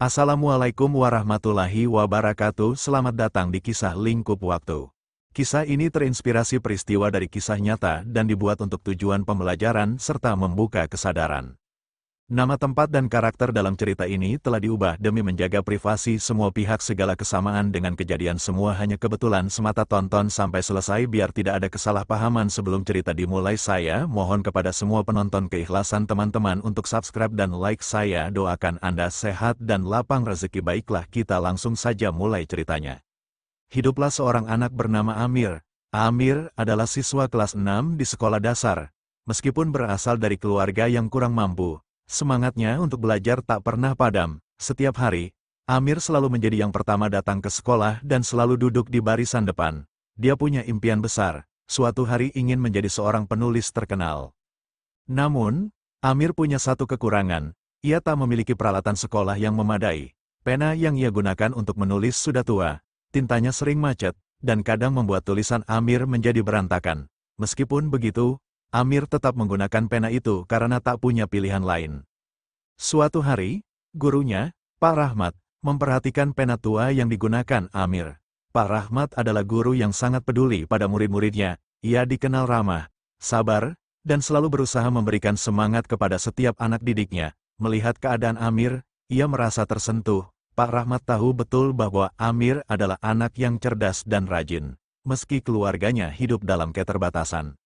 Assalamualaikum warahmatullahi wabarakatuh Selamat datang di kisah lingkup waktu. Kisah ini terinspirasi peristiwa dari kisah nyata dan dibuat untuk tujuan pembelajaran serta membuka kesadaran. Nama tempat dan karakter dalam cerita ini telah diubah demi menjaga privasi semua pihak segala kesamaan dengan kejadian semua hanya kebetulan semata tonton sampai selesai biar tidak ada kesalahpahaman sebelum cerita dimulai saya mohon kepada semua penonton keikhlasan teman-teman untuk subscribe dan like saya doakan Anda sehat dan lapang rezeki baiklah kita langsung saja mulai ceritanya. Hiduplah seorang anak bernama Amir. Amir adalah siswa kelas 6 di sekolah dasar. Meskipun berasal dari keluarga yang kurang mampu, Semangatnya untuk belajar tak pernah padam. Setiap hari, Amir selalu menjadi yang pertama datang ke sekolah dan selalu duduk di barisan depan. Dia punya impian besar, suatu hari ingin menjadi seorang penulis terkenal. Namun, Amir punya satu kekurangan, ia tak memiliki peralatan sekolah yang memadai. Pena yang ia gunakan untuk menulis sudah tua, tintanya sering macet, dan kadang membuat tulisan Amir menjadi berantakan. Meskipun begitu, Amir tetap menggunakan pena itu karena tak punya pilihan lain. Suatu hari, gurunya, Pak Rahmat, memperhatikan pena tua yang digunakan Amir. Pak Rahmat adalah guru yang sangat peduli pada murid-muridnya, ia dikenal ramah, sabar, dan selalu berusaha memberikan semangat kepada setiap anak didiknya. Melihat keadaan Amir, ia merasa tersentuh, Pak Rahmat tahu betul bahwa Amir adalah anak yang cerdas dan rajin, meski keluarganya hidup dalam keterbatasan.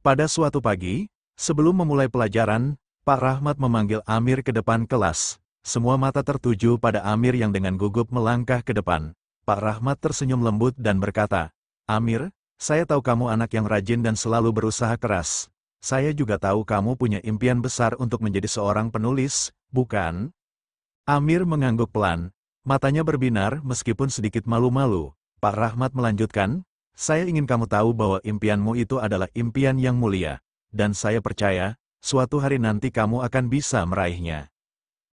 Pada suatu pagi, sebelum memulai pelajaran, Pak Rahmat memanggil Amir ke depan kelas. Semua mata tertuju pada Amir yang dengan gugup melangkah ke depan. Pak Rahmat tersenyum lembut dan berkata, Amir, saya tahu kamu anak yang rajin dan selalu berusaha keras. Saya juga tahu kamu punya impian besar untuk menjadi seorang penulis, bukan? Amir mengangguk pelan, matanya berbinar meskipun sedikit malu-malu. Pak Rahmat melanjutkan, saya ingin kamu tahu bahwa impianmu itu adalah impian yang mulia, dan saya percaya, suatu hari nanti kamu akan bisa meraihnya.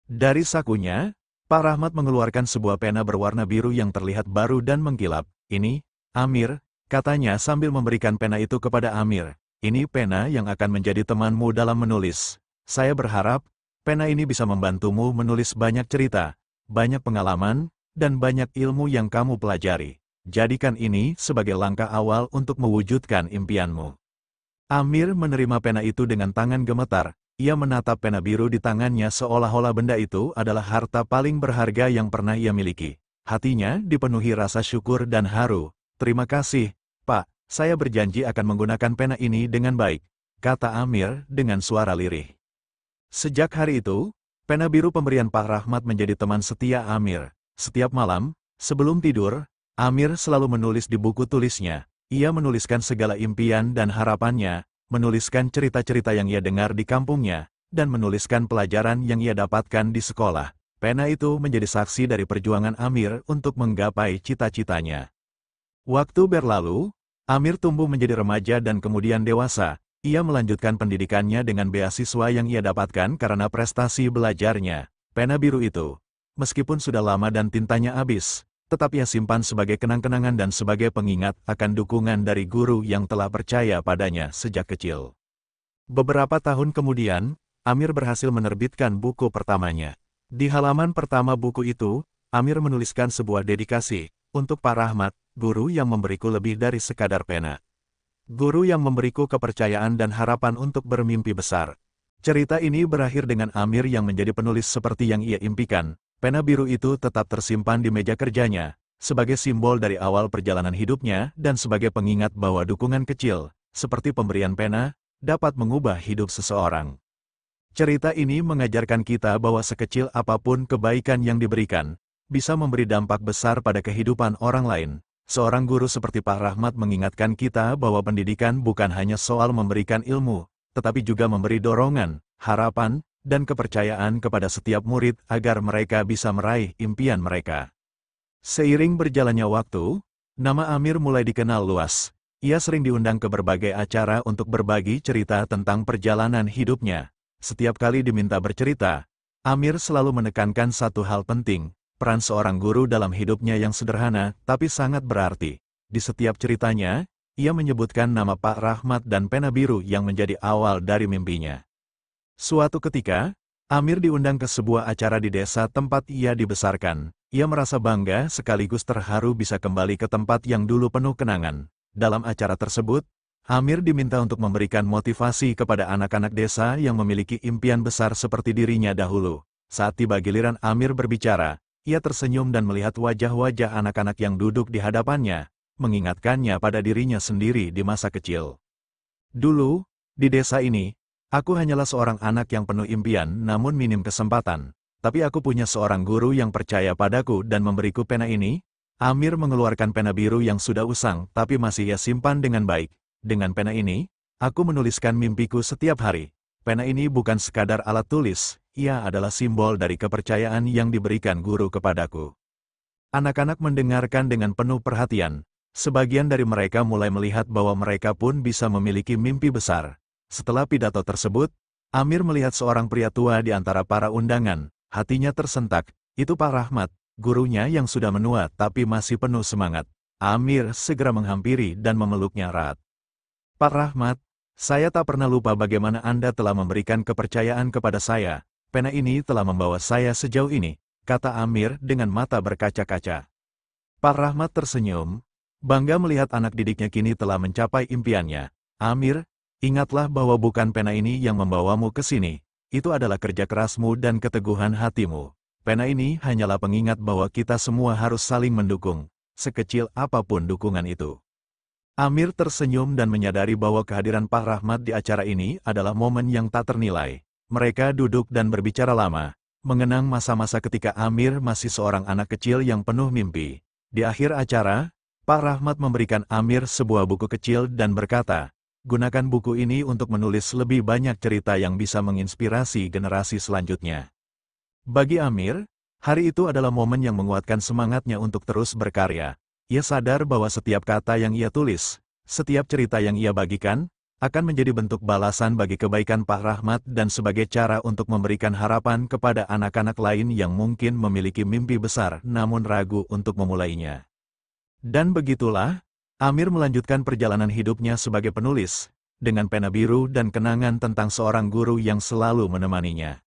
Dari sakunya, Pak Rahmat mengeluarkan sebuah pena berwarna biru yang terlihat baru dan mengkilap. Ini, Amir, katanya sambil memberikan pena itu kepada Amir. Ini pena yang akan menjadi temanmu dalam menulis. Saya berharap, pena ini bisa membantumu menulis banyak cerita, banyak pengalaman, dan banyak ilmu yang kamu pelajari. Jadikan ini sebagai langkah awal untuk mewujudkan impianmu. Amir menerima pena itu dengan tangan gemetar, ia menatap pena biru di tangannya seolah-olah benda itu adalah harta paling berharga yang pernah ia miliki. Hatinya dipenuhi rasa syukur dan haru. Terima kasih, Pak, saya berjanji akan menggunakan pena ini dengan baik, kata Amir dengan suara lirih. Sejak hari itu, pena biru pemberian Pak Rahmat menjadi teman setia Amir. Setiap malam, sebelum tidur, Amir selalu menulis di buku tulisnya, ia menuliskan segala impian dan harapannya, menuliskan cerita-cerita yang ia dengar di kampungnya, dan menuliskan pelajaran yang ia dapatkan di sekolah. Pena itu menjadi saksi dari perjuangan Amir untuk menggapai cita-citanya. Waktu berlalu, Amir tumbuh menjadi remaja dan kemudian dewasa. Ia melanjutkan pendidikannya dengan beasiswa yang ia dapatkan karena prestasi belajarnya. Pena biru itu, meskipun sudah lama dan tintanya habis, tetapi ia simpan sebagai kenang-kenangan dan sebagai pengingat akan dukungan dari guru yang telah percaya padanya sejak kecil. Beberapa tahun kemudian, Amir berhasil menerbitkan buku pertamanya. Di halaman pertama buku itu, Amir menuliskan sebuah dedikasi, untuk Pak Rahmat, guru yang memberiku lebih dari sekadar pena. Guru yang memberiku kepercayaan dan harapan untuk bermimpi besar. Cerita ini berakhir dengan Amir yang menjadi penulis seperti yang ia impikan, Pena biru itu tetap tersimpan di meja kerjanya, sebagai simbol dari awal perjalanan hidupnya dan sebagai pengingat bahwa dukungan kecil, seperti pemberian pena, dapat mengubah hidup seseorang. Cerita ini mengajarkan kita bahwa sekecil apapun kebaikan yang diberikan, bisa memberi dampak besar pada kehidupan orang lain, Seorang guru seperti Pak Rahmat mengingatkan kita bahwa pendidikan bukan hanya soal memberikan ilmu, tetapi juga memberi dorongan, harapan, dan kepercayaan kepada setiap murid agar mereka bisa meraih impian mereka. Seiring berjalannya waktu, nama Amir mulai dikenal luas. Ia sering diundang ke berbagai acara untuk berbagi cerita tentang perjalanan hidupnya. Setiap kali diminta bercerita, Amir selalu menekankan satu hal penting, peran seorang guru dalam hidupnya yang sederhana tapi sangat berarti. Di setiap ceritanya, ia menyebutkan nama Pak Rahmat dan Pena Biru yang menjadi awal dari mimpinya. Suatu ketika, Amir diundang ke sebuah acara di desa tempat ia dibesarkan. Ia merasa bangga sekaligus terharu bisa kembali ke tempat yang dulu penuh kenangan. Dalam acara tersebut, Amir diminta untuk memberikan motivasi kepada anak-anak desa yang memiliki impian besar seperti dirinya dahulu. Saat tiba giliran Amir berbicara, ia tersenyum dan melihat wajah-wajah anak-anak yang duduk di hadapannya, mengingatkannya pada dirinya sendiri di masa kecil. Dulu, di desa ini, Aku hanyalah seorang anak yang penuh impian namun minim kesempatan, tapi aku punya seorang guru yang percaya padaku dan memberiku pena ini. Amir mengeluarkan pena biru yang sudah usang tapi masih ia simpan dengan baik. Dengan pena ini, aku menuliskan mimpiku setiap hari. Pena ini bukan sekadar alat tulis, ia adalah simbol dari kepercayaan yang diberikan guru kepadaku. Anak-anak mendengarkan dengan penuh perhatian. Sebagian dari mereka mulai melihat bahwa mereka pun bisa memiliki mimpi besar. Setelah pidato tersebut, Amir melihat seorang pria tua di antara para undangan, hatinya tersentak, itu Pak Rahmat, gurunya yang sudah menua tapi masih penuh semangat. Amir segera menghampiri dan memeluknya erat. Pak Rahmat, saya tak pernah lupa bagaimana Anda telah memberikan kepercayaan kepada saya, pena ini telah membawa saya sejauh ini, kata Amir dengan mata berkaca-kaca. Pak Rahmat tersenyum, bangga melihat anak didiknya kini telah mencapai impiannya. Amir, Ingatlah bahwa bukan pena ini yang membawamu ke sini, itu adalah kerja kerasmu dan keteguhan hatimu. Pena ini hanyalah pengingat bahwa kita semua harus saling mendukung, sekecil apapun dukungan itu. Amir tersenyum dan menyadari bahwa kehadiran Pak Rahmat di acara ini adalah momen yang tak ternilai. Mereka duduk dan berbicara lama, mengenang masa-masa ketika Amir masih seorang anak kecil yang penuh mimpi. Di akhir acara, Pak Rahmat memberikan Amir sebuah buku kecil dan berkata, Gunakan buku ini untuk menulis lebih banyak cerita yang bisa menginspirasi generasi selanjutnya. Bagi Amir, hari itu adalah momen yang menguatkan semangatnya untuk terus berkarya. Ia sadar bahwa setiap kata yang ia tulis, setiap cerita yang ia bagikan, akan menjadi bentuk balasan bagi kebaikan Pak Rahmat dan sebagai cara untuk memberikan harapan kepada anak-anak lain yang mungkin memiliki mimpi besar namun ragu untuk memulainya. Dan begitulah, Amir melanjutkan perjalanan hidupnya sebagai penulis, dengan pena biru dan kenangan tentang seorang guru yang selalu menemaninya.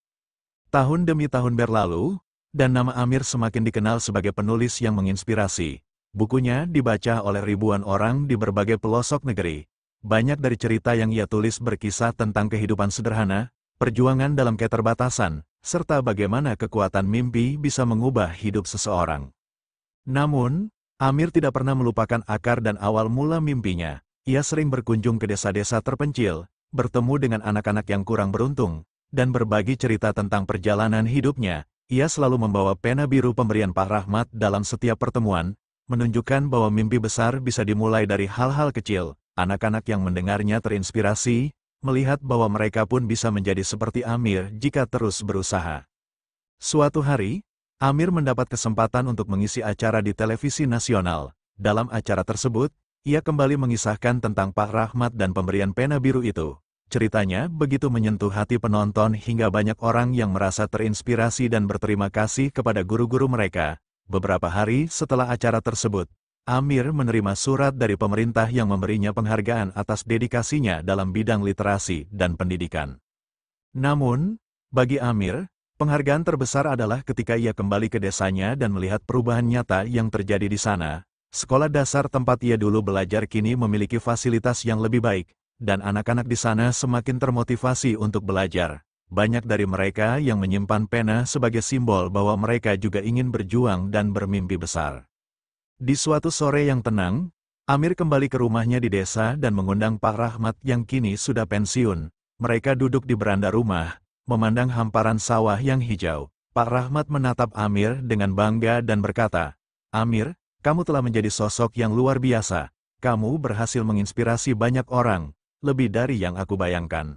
Tahun demi tahun berlalu, dan nama Amir semakin dikenal sebagai penulis yang menginspirasi. Bukunya dibaca oleh ribuan orang di berbagai pelosok negeri. Banyak dari cerita yang ia tulis berkisah tentang kehidupan sederhana, perjuangan dalam keterbatasan, serta bagaimana kekuatan mimpi bisa mengubah hidup seseorang. Namun, Amir tidak pernah melupakan akar dan awal mula mimpinya. Ia sering berkunjung ke desa-desa terpencil, bertemu dengan anak-anak yang kurang beruntung, dan berbagi cerita tentang perjalanan hidupnya. Ia selalu membawa pena biru pemberian Pak Rahmat dalam setiap pertemuan, menunjukkan bahwa mimpi besar bisa dimulai dari hal-hal kecil. Anak-anak yang mendengarnya terinspirasi, melihat bahwa mereka pun bisa menjadi seperti Amir jika terus berusaha. Suatu hari, Amir mendapat kesempatan untuk mengisi acara di televisi nasional. Dalam acara tersebut, ia kembali mengisahkan tentang Pak Rahmat dan pemberian pena biru itu. Ceritanya begitu menyentuh hati penonton hingga banyak orang yang merasa terinspirasi dan berterima kasih kepada guru-guru mereka. Beberapa hari setelah acara tersebut, Amir menerima surat dari pemerintah yang memberinya penghargaan atas dedikasinya dalam bidang literasi dan pendidikan. Namun, bagi Amir, Penghargaan terbesar adalah ketika ia kembali ke desanya dan melihat perubahan nyata yang terjadi di sana. Sekolah dasar tempat ia dulu belajar kini memiliki fasilitas yang lebih baik, dan anak-anak di sana semakin termotivasi untuk belajar. Banyak dari mereka yang menyimpan pena sebagai simbol bahwa mereka juga ingin berjuang dan bermimpi besar. Di suatu sore yang tenang, Amir kembali ke rumahnya di desa dan mengundang Pak Rahmat yang kini sudah pensiun. Mereka duduk di beranda rumah, Memandang hamparan sawah yang hijau, Pak Rahmat menatap Amir dengan bangga dan berkata, Amir, kamu telah menjadi sosok yang luar biasa. Kamu berhasil menginspirasi banyak orang, lebih dari yang aku bayangkan.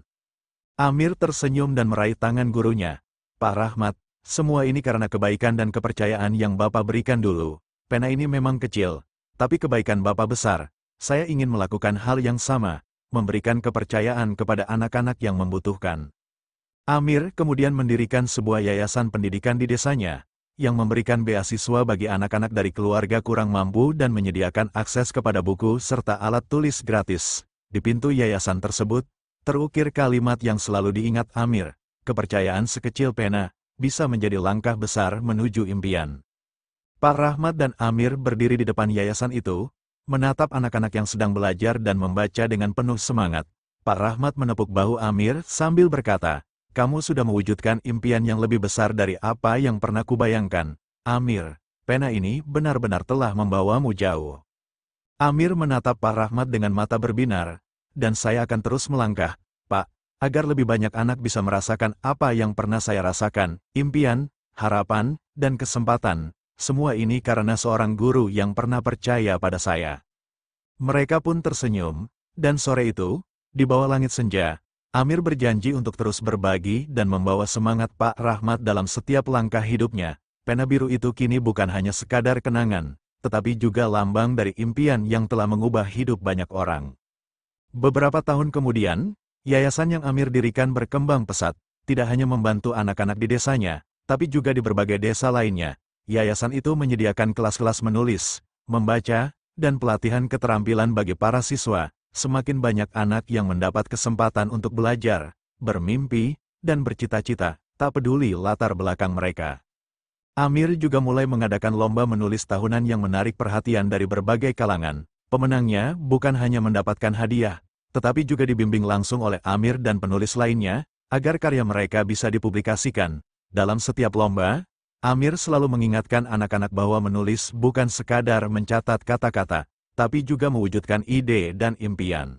Amir tersenyum dan meraih tangan gurunya. Pak Rahmat, semua ini karena kebaikan dan kepercayaan yang Bapak berikan dulu. Pena ini memang kecil, tapi kebaikan Bapak besar. Saya ingin melakukan hal yang sama, memberikan kepercayaan kepada anak-anak yang membutuhkan. Amir kemudian mendirikan sebuah yayasan pendidikan di desanya, yang memberikan beasiswa bagi anak-anak dari keluarga kurang mampu dan menyediakan akses kepada buku serta alat tulis gratis. Di pintu yayasan tersebut, terukir kalimat yang selalu diingat Amir, kepercayaan sekecil pena, bisa menjadi langkah besar menuju impian. Pak Rahmat dan Amir berdiri di depan yayasan itu, menatap anak-anak yang sedang belajar dan membaca dengan penuh semangat. Pak Rahmat menepuk bahu Amir sambil berkata, kamu sudah mewujudkan impian yang lebih besar dari apa yang pernah kubayangkan. Amir, pena ini benar-benar telah membawamu jauh. Amir menatap Pak Rahmat dengan mata berbinar, dan saya akan terus melangkah, Pak, agar lebih banyak anak bisa merasakan apa yang pernah saya rasakan, impian, harapan, dan kesempatan. Semua ini karena seorang guru yang pernah percaya pada saya. Mereka pun tersenyum, dan sore itu, di bawah langit senja, Amir berjanji untuk terus berbagi dan membawa semangat Pak Rahmat dalam setiap langkah hidupnya. Pena biru itu kini bukan hanya sekadar kenangan, tetapi juga lambang dari impian yang telah mengubah hidup banyak orang. Beberapa tahun kemudian, yayasan yang Amir dirikan berkembang pesat, tidak hanya membantu anak-anak di desanya, tapi juga di berbagai desa lainnya. Yayasan itu menyediakan kelas-kelas menulis, membaca, dan pelatihan keterampilan bagi para siswa, semakin banyak anak yang mendapat kesempatan untuk belajar, bermimpi, dan bercita-cita, tak peduli latar belakang mereka. Amir juga mulai mengadakan lomba menulis tahunan yang menarik perhatian dari berbagai kalangan. Pemenangnya bukan hanya mendapatkan hadiah, tetapi juga dibimbing langsung oleh Amir dan penulis lainnya, agar karya mereka bisa dipublikasikan. Dalam setiap lomba, Amir selalu mengingatkan anak-anak bahwa menulis bukan sekadar mencatat kata-kata, tapi juga mewujudkan ide dan impian.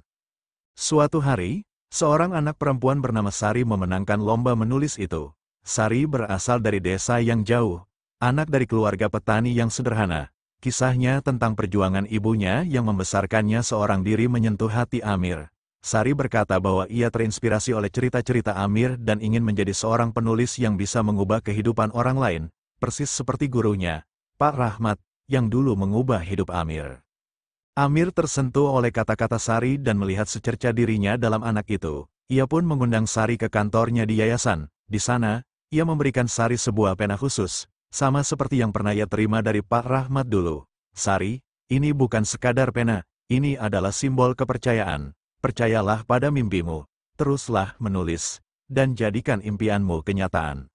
Suatu hari, seorang anak perempuan bernama Sari memenangkan lomba menulis itu. Sari berasal dari desa yang jauh, anak dari keluarga petani yang sederhana. Kisahnya tentang perjuangan ibunya yang membesarkannya seorang diri menyentuh hati Amir. Sari berkata bahwa ia terinspirasi oleh cerita-cerita Amir dan ingin menjadi seorang penulis yang bisa mengubah kehidupan orang lain, persis seperti gurunya, Pak Rahmat, yang dulu mengubah hidup Amir. Amir tersentuh oleh kata-kata Sari dan melihat secerca dirinya dalam anak itu. Ia pun mengundang Sari ke kantornya di yayasan. Di sana, ia memberikan Sari sebuah pena khusus, sama seperti yang pernah ia terima dari Pak Rahmat dulu. Sari, ini bukan sekadar pena, ini adalah simbol kepercayaan. Percayalah pada mimpimu, teruslah menulis, dan jadikan impianmu kenyataan.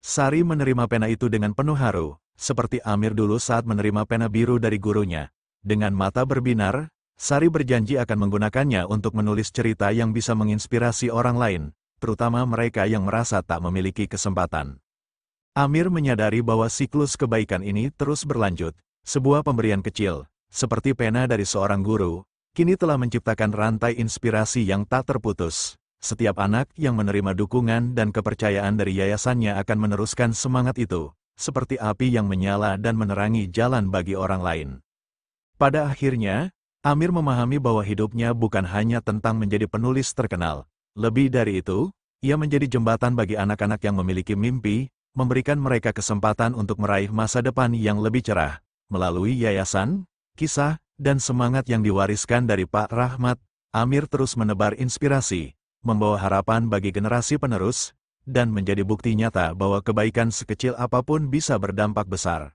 Sari menerima pena itu dengan penuh haru, seperti Amir dulu saat menerima pena biru dari gurunya. Dengan mata berbinar, Sari berjanji akan menggunakannya untuk menulis cerita yang bisa menginspirasi orang lain, terutama mereka yang merasa tak memiliki kesempatan. Amir menyadari bahwa siklus kebaikan ini terus berlanjut. Sebuah pemberian kecil, seperti pena dari seorang guru, kini telah menciptakan rantai inspirasi yang tak terputus. Setiap anak yang menerima dukungan dan kepercayaan dari yayasannya akan meneruskan semangat itu, seperti api yang menyala dan menerangi jalan bagi orang lain. Pada akhirnya, Amir memahami bahwa hidupnya bukan hanya tentang menjadi penulis terkenal. Lebih dari itu, ia menjadi jembatan bagi anak-anak yang memiliki mimpi, memberikan mereka kesempatan untuk meraih masa depan yang lebih cerah, melalui yayasan, kisah, dan semangat yang diwariskan dari Pak Rahmat, Amir terus menebar inspirasi, membawa harapan bagi generasi penerus, dan menjadi bukti nyata bahwa kebaikan sekecil apapun bisa berdampak besar.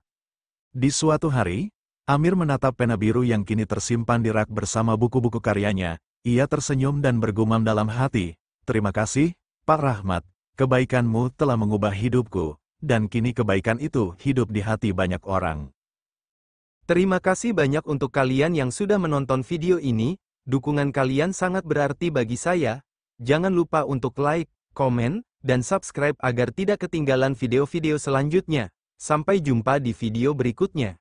Di suatu hari, Amir menatap pena biru yang kini tersimpan di rak bersama buku-buku karyanya, ia tersenyum dan bergumam dalam hati, Terima kasih, Pak Rahmat, kebaikanmu telah mengubah hidupku, dan kini kebaikan itu hidup di hati banyak orang. Terima kasih banyak untuk kalian yang sudah menonton video ini, dukungan kalian sangat berarti bagi saya. Jangan lupa untuk like, komen, dan subscribe agar tidak ketinggalan video-video selanjutnya. Sampai jumpa di video berikutnya.